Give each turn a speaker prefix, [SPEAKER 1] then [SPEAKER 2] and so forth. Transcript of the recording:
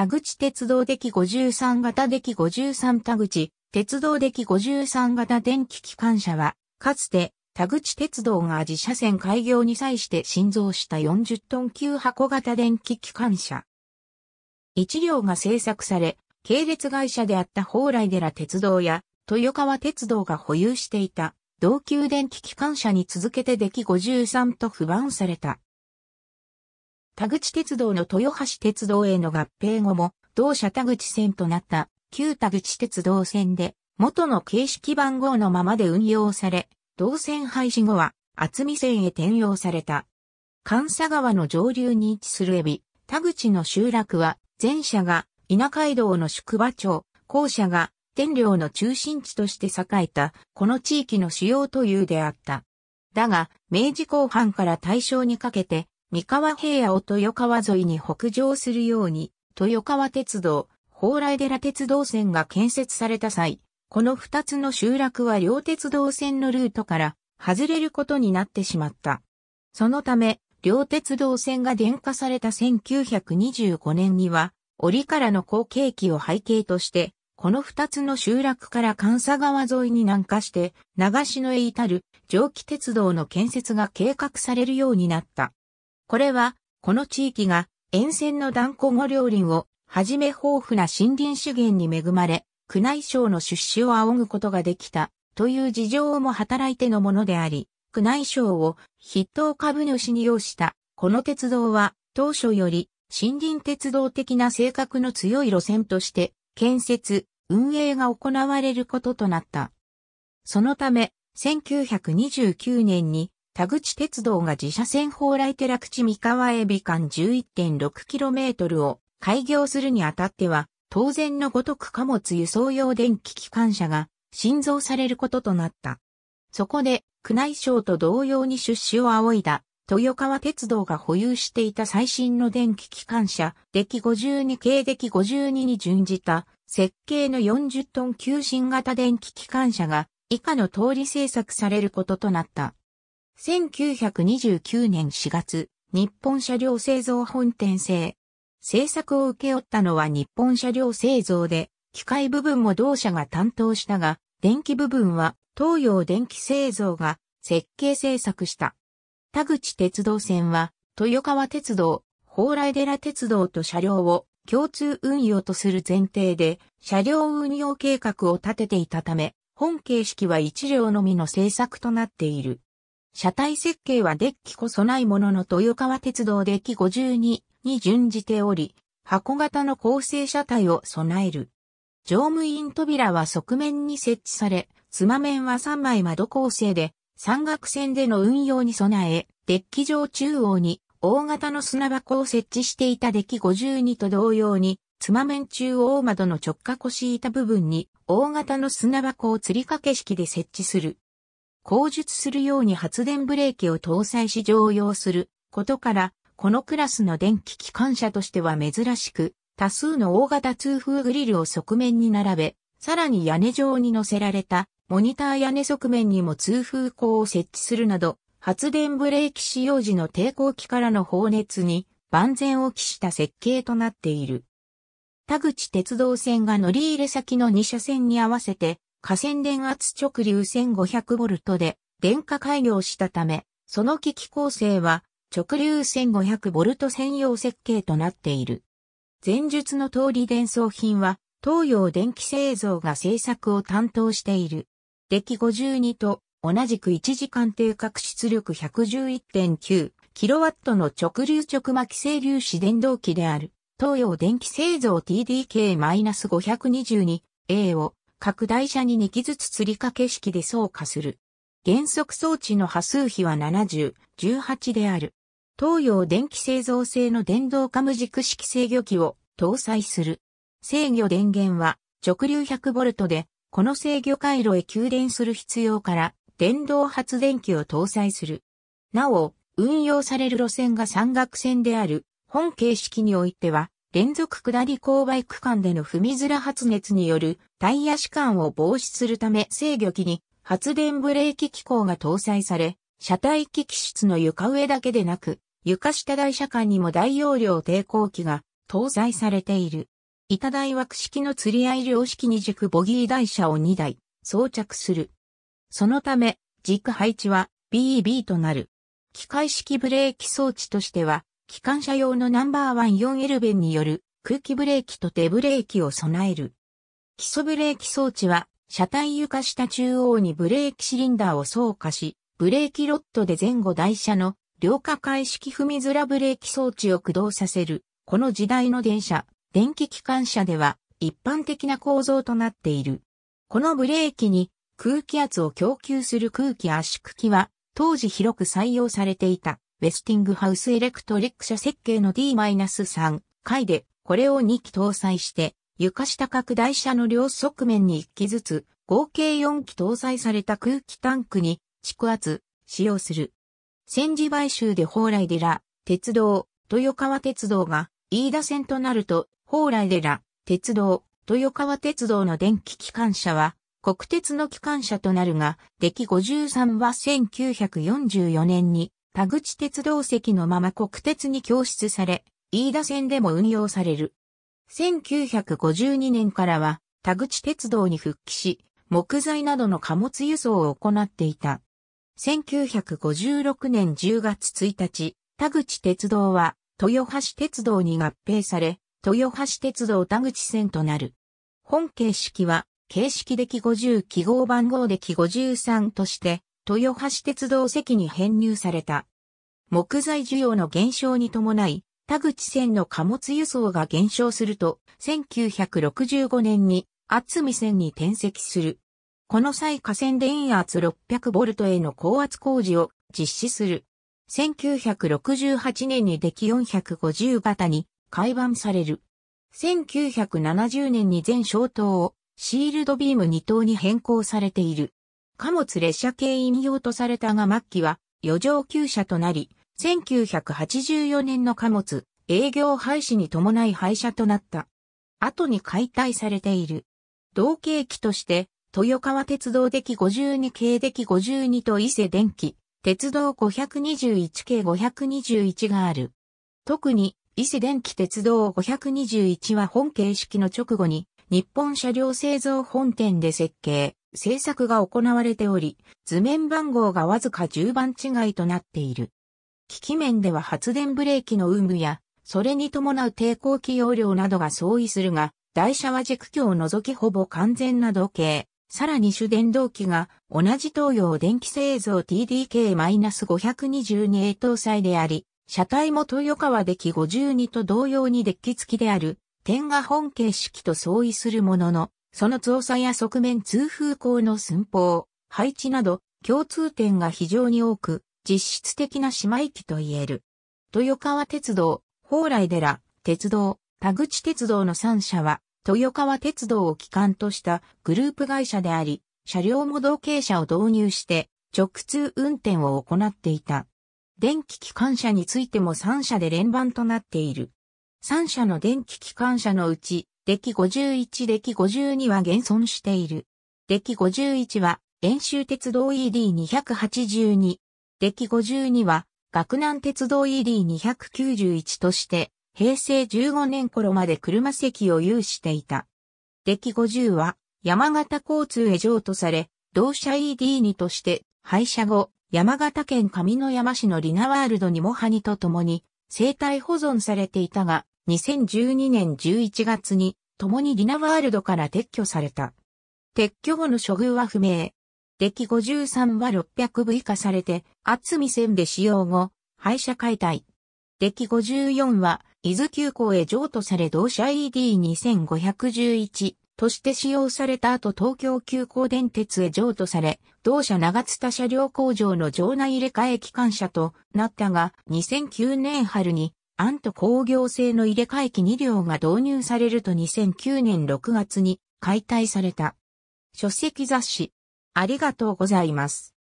[SPEAKER 1] 田口鉄道来53型来53田口、鉄道来53型電気機関車は、かつて田口鉄道が自社線開業に際して新造した40トン級箱型電気機関車。1両が製作され、系列会社であった蓬莱寺鉄道や豊川鉄道が保有していた同級電気機関車に続けて出来53と不満された。田口鉄道の豊橋鉄道への合併後も、同社田口線となった旧田口鉄道線で、元の形式番号のままで運用され、同線廃止後は厚見線へ転用された。関佐川の上流に位置するエビ、田口の集落は、前者が稲街道の宿場町、後者が天領の中心地として栄えた、この地域の主要というであった。だが、明治後半から大正にかけて、三河平野を豊川沿いに北上するように、豊川鉄道、蓬莱寺鉄道線が建設された際、この二つの集落は両鉄道線のルートから外れることになってしまった。そのため、両鉄道線が電化された1925年には、折からの後継機を背景として、この二つの集落から関佐川沿いに南下して、長篠へ至る蒸気鉄道の建設が計画されるようになった。これは、この地域が沿線の断固後両林をはじめ豊富な森林資源に恵まれ、宮内省の出資を仰ぐことができたという事情も働いてのものであり、宮内省を筆頭株主に要したこの鉄道は当初より森林鉄道的な性格の強い路線として建設、運営が行われることとなった。そのため、1929年に田口鉄道が自社線蓬莱寺口三河エビ間 11.6km を開業するにあたっては、当然のごとく貨物輸送用電気機関車が新造されることとなった。そこで、宮内省と同様に出資を仰いだ、豊川鉄道が保有していた最新の電気機関車、出来52系歴52に準じた、設計の40トン級新型電気機関車が、以下の通り製作されることとなった。1929年4月、日本車両製造本店製。制作を受け負ったのは日本車両製造で、機械部分も同社が担当したが、電気部分は東洋電気製造が設計制作した。田口鉄道線は豊川鉄道、蓬莱寺鉄道と車両を共通運用とする前提で車両運用計画を立てていたため、本形式は一両のみの製作となっている。車体設計はデッキこそないものの豊川鉄道デッキ52に準じており、箱型の構成車体を備える。乗務員扉は側面に設置され、妻面は3枚窓構成で、山岳線での運用に備え、デッキ上中央に大型の砂箱を設置していたデッキ52と同様に、妻面中央窓の直下腰板部分に大型の砂箱を吊り掛け式で設置する。後述するように発電ブレーキを搭載し乗用することから、このクラスの電気機関車としては珍しく、多数の大型通風グリルを側面に並べ、さらに屋根上に乗せられたモニター屋根側面にも通風口を設置するなど、発電ブレーキ使用時の抵抗器からの放熱に万全を期した設計となっている。田口鉄道線が乗り入れ先の2車線に合わせて架線電圧直流 1500V で電化改良したため、その機器構成は直流 1500V 専用設計となっている。前述の通り電装品は東洋電気製造が製作を担当している。デキ52と同じく1時間定格出力 111.9kW の直流直巻整粒子電動機である東洋電気製造 TDK-522A を拡大車に2機ずつ釣り掛け式で走化する。原則装置の波数比は70、18である。東洋電気製造製の電動カム軸式制御機を搭載する。制御電源は直流 100V で、この制御回路へ給電する必要から電動発電機を搭載する。なお、運用される路線が山岳線である本形式においては、連続下り勾配区間での踏みづら発熱によるタイヤ弛緩を防止するため制御機に発電ブレーキ機構が搭載され、車体機器室の床上だけでなく、床下台車間にも大容量抵抗機が搭載されている。板台枠式の釣り合い量式二軸ボギー台車を2台装着する。そのため、軸配置は BB となる。機械式ブレーキ装置としては、機関車用のナンバーワン4エルベンによる空気ブレーキと手ブレーキを備える。基礎ブレーキ装置は、車体床下中央にブレーキシリンダーを装加し、ブレーキロッドで前後台車の両下開式踏みづらブレーキ装置を駆動させる。この時代の電車、電気機関車では一般的な構造となっている。このブレーキに空気圧を供給する空気圧縮機は当時広く採用されていた。ウェスティングハウスエレクトリック社設計の D-3 回で、これを2機搭載して、床下拡大車の両側面に1機ずつ、合計4機搭載された空気タンクに、蓄圧、使用する。戦時買収で蓬莱寺、鉄道、豊川鉄道が、飯田線となると、蓬莱寺、鉄道、豊川鉄道の電気機関車は、国鉄の機関車となるが、出来53は1944年に田口鉄道席のまま国鉄に供出され、飯田線でも運用される。1952年からは田口鉄道に復帰し、木材などの貨物輸送を行っていた。1956年10月1日、田口鉄道は豊橋鉄道に合併され、豊橋鉄道田口線となる。本形式は、形式的50記号番号で記53として、豊橋鉄道席に編入された。木材需要の減少に伴い、田口線の貨物輸送が減少すると、1965年に厚見線に転籍する。この際河川電圧6 0 0ボルトへの高圧工事を実施する。1968年に出来450型に改版される。1970年に全小灯をシールドビーム2灯に変更されている。貨物列車系引用とされたが末期は余剰旧車となり、1984年の貨物営業廃止に伴い廃車となった。後に解体されている。同系機として、豊川鉄道出来52系出来52と伊勢電気、鉄道521系521がある。特に、伊勢電気鉄道521は本形式の直後に、日本車両製造本店で設計、制作が行われており、図面番号がわずか10番違いとなっている。機器面では発電ブレーキの有無や、それに伴う抵抗器容量などが相違するが、台車は軸橋を除きほぼ完全な時計。さらに主電動機が同じ東洋電気製造 TDK-522A 搭載であり、車体も豊川デッキ52と同様にデッキ付きである、点が本形式と相違するものの、その造作や側面通風口の寸法、配置など共通点が非常に多く、実質的な姉妹機と言える。豊川鉄道、宝来寺、鉄道、田口鉄道の3社は、豊川鉄道を機関としたグループ会社であり、車両も同型車を導入して直通運転を行っていた。電気機関車についても3社で連番となっている。3社の電気機関車のうち歴51歴52は現存している。歴51は、遠州鉄道 ED282。歴52は、学南鉄道 ED291 として、平成15年頃まで車席を有していた。歴50は、山形交通へ譲渡され、同社 ED2 として、廃車後、山形県上野山市のリナワールドにもハニと共に、生態保存されていたが、2012年11月に共にディナワールドから撤去された。撤去後の処遇は不明。歴53は600部以下されて、厚見線で使用後、廃車解体。歴54は、伊豆急行へ譲渡され同社 ED2511 として使用された後東京急行電鉄へ譲渡され、同社長津田車両工場の場内入れ替え機関車となったが、2009年春にアンと工業製の入れ替え機2両が導入されると2009年6月に解体された。書籍雑誌。ありがとうございます。